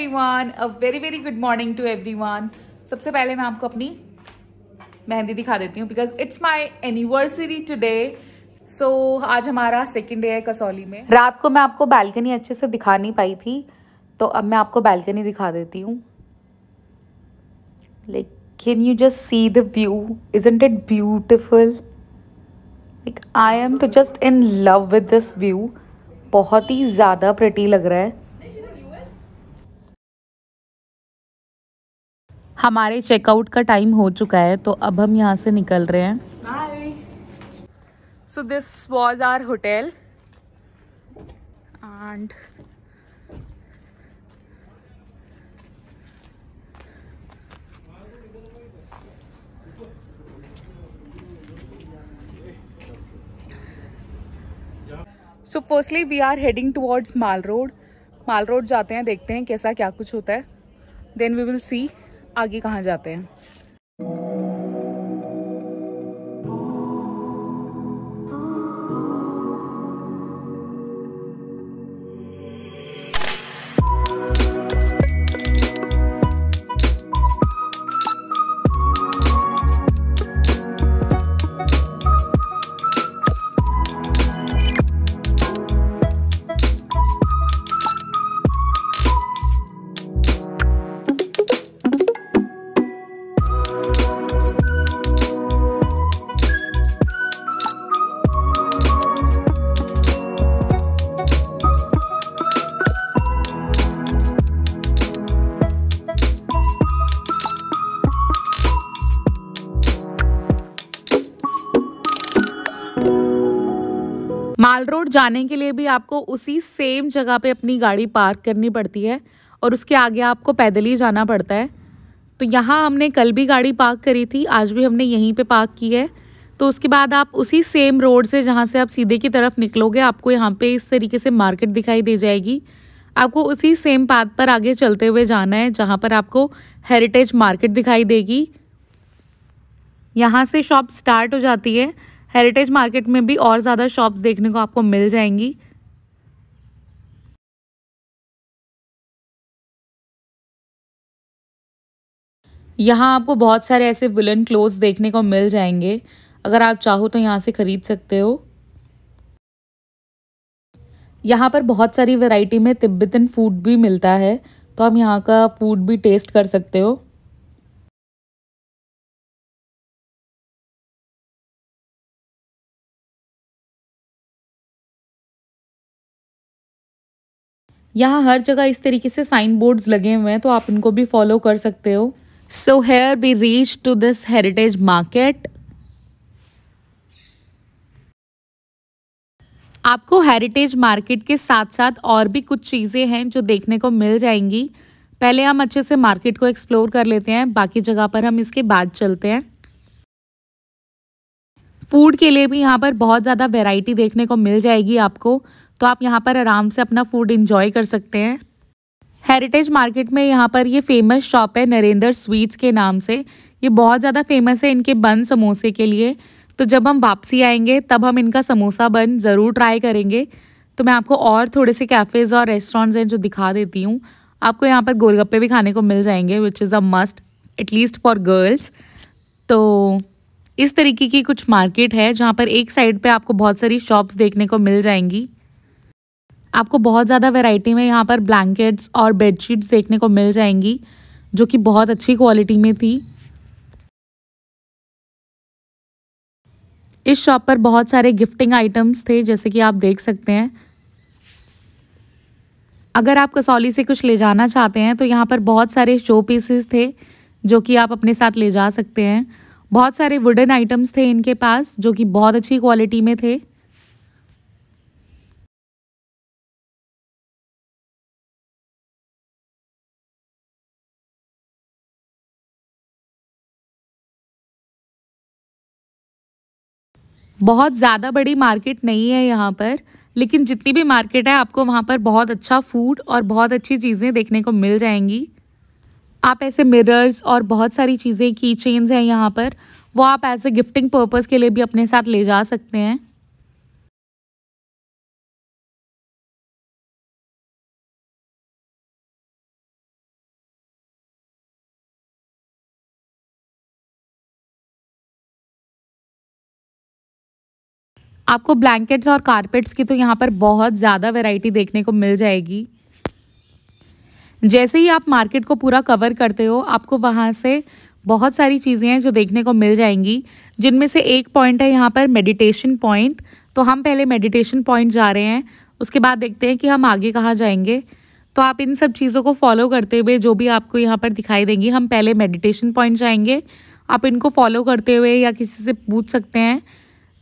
Everyone a very very good morning to everyone सबसे पहले मैं आपको अपनी मेहंदी दिखा देती हूँ because it's my anniversary today so आज हमारा सेकेंड डे है कसौली में रात को मैं आपको बैल्कनी अच्छे से दिखा नहीं पाई थी तो अब मैं आपको बैल्कनी दिखा देती हूँ like can you just see the view is it beautiful like I am too just in love with this view बहुत ही ज़्यादा प्रटी लग रहा है हमारे चेकआउट का टाइम हो चुका है तो अब हम यहाँ से निकल रहे हैं so this was our hotel and so firstly we are heading towards Mall Road Mall Road जाते हैं देखते हैं कैसा क्या कुछ होता है देन वी विल सी आगे कहाँ जाते हैं माल रोड जाने के लिए भी आपको उसी सेम जगह पे अपनी गाड़ी पार्क करनी पड़ती है और उसके आगे आपको पैदल ही जाना पड़ता है तो यहाँ हमने कल भी गाड़ी पार्क करी थी आज भी हमने यहीं पे पार्क की है तो उसके बाद आप उसी सेम रोड से जहाँ से आप सीधे की तरफ निकलोगे आपको यहाँ पे इस तरीके से मार्केट दिखाई दे जाएगी आपको उसी सेम पाथ पर आगे चलते हुए जाना है जहाँ पर आपको हेरिटेज मार्केट दिखाई देगी यहाँ से शॉप स्टार्ट हो जाती है हेरिटेज मार्केट में भी और ज़्यादा शॉप्स देखने को आपको मिल जाएंगी यहाँ आपको बहुत सारे ऐसे विलन क्लोथ्स देखने को मिल जाएंगे अगर आप चाहो तो यहाँ से ख़रीद सकते हो यहाँ पर बहुत सारी वैरायटी में तिब्बतन फूड भी मिलता है तो आप यहाँ का फूड भी टेस्ट कर सकते हो यहाँ हर जगह इस तरीके से साइन बोर्ड्स लगे हुए हैं तो आप इनको भी फॉलो कर सकते हो so here we reach to this heritage market आपको हेरिटेज मार्केट के साथ साथ और भी कुछ चीज़ें हैं जो देखने को मिल जाएंगी पहले हम अच्छे से मार्केट को एक्सप्लोर कर लेते हैं बाकी जगह पर हम इसके बाद चलते हैं फूड के लिए भी यहाँ पर बहुत ज़्यादा वेराइटी देखने को मिल जाएगी आपको तो आप यहाँ पर आराम से अपना फूड इंजॉय कर सकते हैं हेरिटेज मार्केट में यहाँ पर ये फेमस शॉप है नरेंद्र स्वीट्स के नाम से ये बहुत ज़्यादा फेमस है इनके बन समोसे के लिए तो जब हम वापसी आएंगे तब हम इनका समोसा बन ज़रूर ट्राई करेंगे तो मैं आपको और थोड़े से कैफ़ेज़ और रेस्टोरेंट्स हैं जो दिखा देती हूँ आपको यहाँ पर गोलगप्पे भी खाने को मिल जाएंगे which is a must at least for girls तो इस तरीके की कुछ मार्केट है जहाँ पर एक साइड पर आपको बहुत सारी शॉप्स देखने को मिल जाएंगी आपको बहुत ज़्यादा वैरायटी में यहाँ पर ब्लैंकेट्स और बेडशीट्स देखने को मिल जाएंगी जो कि बहुत अच्छी क्वालिटी में थी इस शॉप पर बहुत सारे गिफ्टिंग आइटम्स थे जैसे कि आप देख सकते हैं अगर आप कसौली से कुछ ले जाना चाहते हैं तो यहाँ पर बहुत सारे शो पीसेस थे जो कि आप अपने साथ ले जा सकते हैं बहुत सारे वुडन आइटम्स थे इनके पास जो कि बहुत अच्छी क्वालिटी में थे बहुत ज़्यादा बड़ी मार्केट नहीं है यहाँ पर लेकिन जितनी भी मार्केट है आपको वहाँ पर बहुत अच्छा फूड और बहुत अच्छी चीज़ें देखने को मिल जाएंगी आप ऐसे मिरर्स और बहुत सारी चीज़ें की चेन्स हैं यहाँ पर वो आप एज ए गिफ्टिंग पर्पज़ के लिए भी अपने साथ ले जा सकते हैं आपको ब्लैंकेट्स और कारपेट्स की तो यहाँ पर बहुत ज़्यादा वेराइटी देखने को मिल जाएगी जैसे ही आप मार्केट को पूरा कवर करते हो आपको वहाँ से बहुत सारी चीज़ें हैं जो देखने को मिल जाएंगी जिनमें से एक पॉइंट है यहाँ पर मेडिटेशन पॉइंट तो हम पहले मेडिटेशन पॉइंट जा रहे हैं उसके बाद देखते हैं कि हम आगे कहाँ जाएंगे तो आप इन सब चीज़ों को फॉलो करते हुए जो भी आपको यहाँ पर दिखाई देंगी हम पहले मेडिटेशन पॉइंट जाएंगे आप इनको फॉलो करते हुए या किसी से पूछ सकते हैं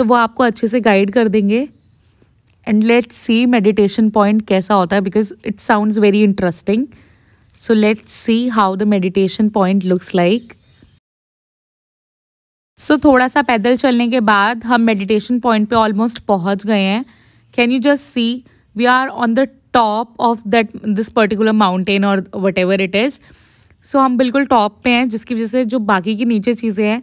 तो वो आपको अच्छे से गाइड कर देंगे and let's see meditation point कैसा होता है because it sounds very interesting so let's see how the meditation point looks like so थोड़ा सा पैदल चलने के बाद हम मेडिटेशन पॉइंट पे ऑलमोस्ट पहुंच गए हैं can you just see we are on the top of that this particular mountain और whatever it is so हम बिल्कुल टॉप पे हैं जिसकी वजह से जो बाकी की नीचे चीज़ें हैं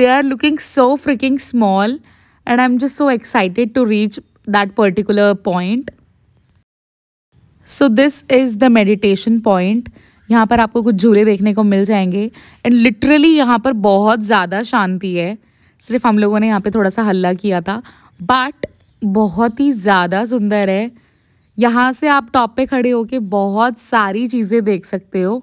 they are looking so freaking small and I'm just so excited to reach that particular point. So this is the meditation point यहाँ पर आपको कुछ झूले देखने को मिल जाएंगे एंड लिटरली यहाँ पर बहुत ज़्यादा शांति है सिर्फ हम लोगों ने यहाँ पे थोड़ा सा हल्ला किया था बट बहुत ही ज़्यादा सुंदर है यहाँ से आप टॉप पे खड़े होके बहुत सारी चीज़ें देख सकते हो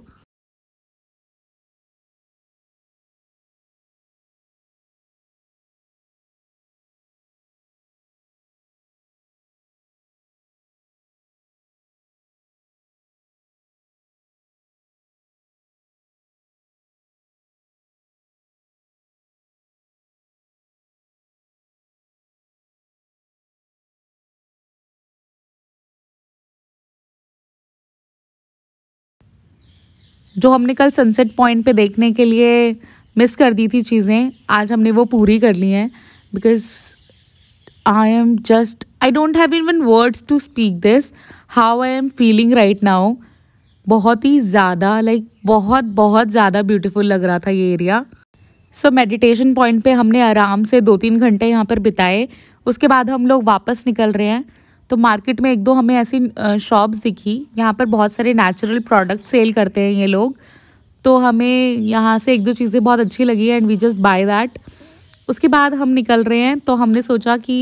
जो हमने कल सनसेट पॉइंट पे देखने के लिए मिस कर दी थी चीज़ें आज हमने वो पूरी कर ली हैं because I am just I don't have even words to speak this how I am feeling right now बहुत ही ज़्यादा लाइक like, बहुत बहुत ज़्यादा ब्यूटीफुल लग रहा था ये एरिया सो मेडिटेशन पॉइंट पे हमने आराम से दो तीन घंटे यहाँ पर बिताए उसके बाद हम लोग वापस निकल रहे हैं तो मार्केट में एक दो हमें ऐसी शॉप्स दिखी यहाँ पर बहुत सारे नेचुरल प्रोडक्ट सेल करते हैं ये लोग तो हमें यहाँ से एक दो चीज़ें बहुत अच्छी लगी and we just by that उसके बाद हम निकल रहे हैं तो हमने सोचा कि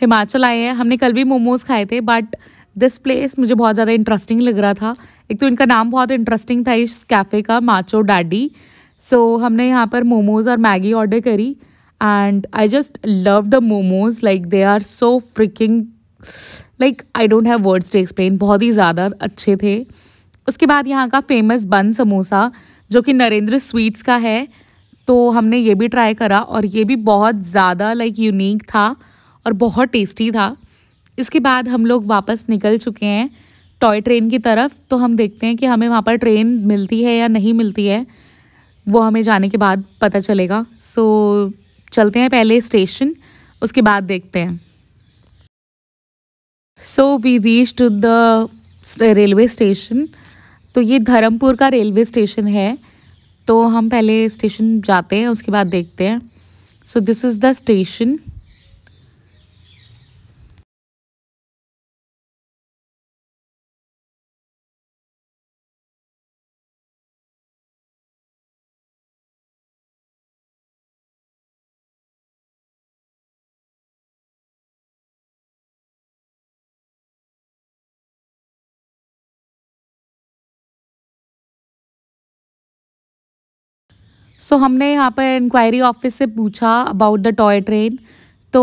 हिमाचल आए हैं हमने कल भी मोमोज़ खाए थे बट दिस प्लेस मुझे बहुत ज़्यादा इंटरेस्टिंग लग रहा था एक तो इनका नाम बहुत इंटरेस्टिंग था इस कैफ़े का माचो डैडी सो so, हमने यहाँ पर मोमोज़ और मैगी ऑर्डर करी and I just love the momos like they are so freaking like I don't have words to explain बहुत ही ज़्यादा अच्छे थे उसके बाद यहाँ का फेमस बन समोसा जो कि नरेंद्र स्वीट्स का है तो हमने ये भी ट्राई करा और ये भी बहुत ज़्यादा लाइक यूनिक था और बहुत टेस्टी था इसके बाद हम लोग वापस निकल चुके हैं टॉय ट्रेन की तरफ तो हम देखते हैं कि हमें वहाँ पर ट्रेन मिलती है या नहीं मिलती है वो हमें जाने के बाद पता चलेगा सो so, चलते हैं पहले स्टेशन उसके बाद देखते हैं so we reach to the railway station तो ये धर्मपुर का रेलवे स्टेशन है तो हम पहले स्टेशन जाते हैं उसके बाद देखते हैं so this is the station so हमने यहाँ पर इंक्वायरी ऑफिस से पूछा अबाउट द टॉय ट्रेन तो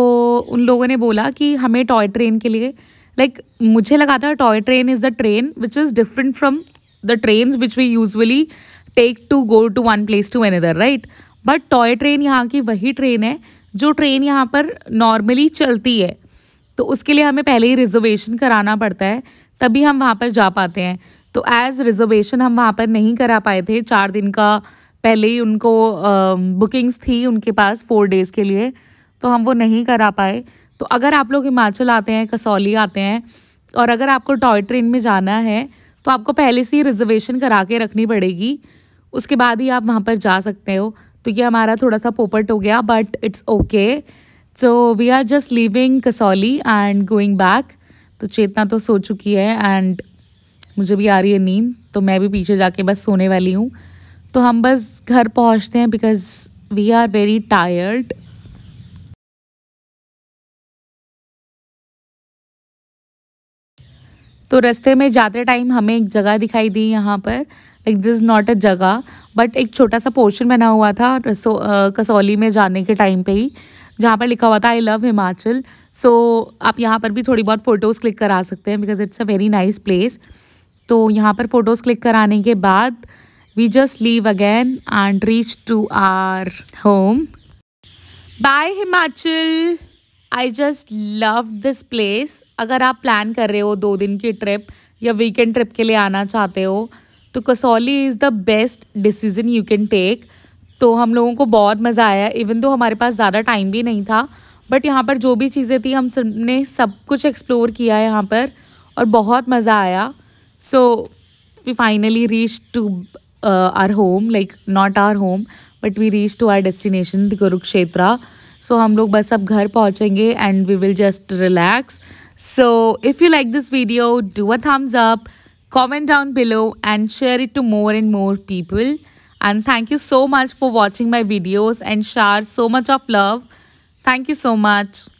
उन लोगों ने बोला कि हमें टॉय ट्रेन के लिए लाइक like, मुझे लगा था toy train is the train which is different from the train which we usually take to go to one place to other right but toy train यहाँ की वही ट्रेन है जो ट्रेन यहाँ पर नॉर्मली चलती है तो उसके लिए हमें पहले ही रिजर्वेशन कराना पड़ता है तभी हम वहाँ पर जा पाते हैं तो एज़ रिजर्वेशन हम वहाँ पर नहीं करा पाए थे चार दिन का पहले ही उनको बुकिंग्स थी उनके पास फोर डेज़ के लिए तो हम वो नहीं करा पाए तो अगर आप लोग हिमाचल आते हैं कसौली आते हैं और अगर आपको टॉय ट्रेन में जाना है तो आपको पहले से ही रिजर्वेशन करा के रखनी पड़ेगी उसके बाद ही आप वहाँ पर जा सकते हो तो ये हमारा थोड़ा सा पोपट हो गया but it's okay so we are just leaving Kasauli and going back to Chetna तो सो चुकी है एंड मुझे भी आ रही है नींद तो मैं भी पीछे जाके बस सोने वाली हूँ तो हम बस घर पहुंचते हैं because we are very tired तो रास्ते में जाते टाइम हमें एक जगह दिखाई दी यहाँ पर लाइक दिस नॉट अ जगह बट एक छोटा सा पोर्शन बना हुआ था रसो कसौली में जाने के टाइम पे ही जहाँ पर लिखा हुआ था आई लव हिमाचल सो आप यहाँ पर भी थोड़ी बहुत फ़ोटोज़ क्लिक करा सकते हैं because it's a very nice place तो यहाँ पर फ़ोटोज़ क्लिक कराने के बाद we just leave again and reach to our home. Bye Himachal! I just love this place अगर आप प्लान कर रहे हो दो दिन की ट्रिप या वीकेंड ट्रिप के लिए आना चाहते हो तो Kasauli is the best decision you can take तो हम लोगों को बहुत मज़ा आया इवन दो हमारे पास ज़्यादा टाइम भी नहीं था बट यहाँ पर जो भी चीज़ें थी हम सब ने सब कुछ एक्सप्लोर किया है यहाँ पर और बहुत मज़ा आया so we finally reach to uh, our home like not our home but we reached to our destination the Kurukshetra so हम लोग बस अब घर पहुँचेंगे and we will just relax so if you like this video do a thumbs up comment down below and share it to more and more people and thank you so much for watching my videos and share so much of love thank you so much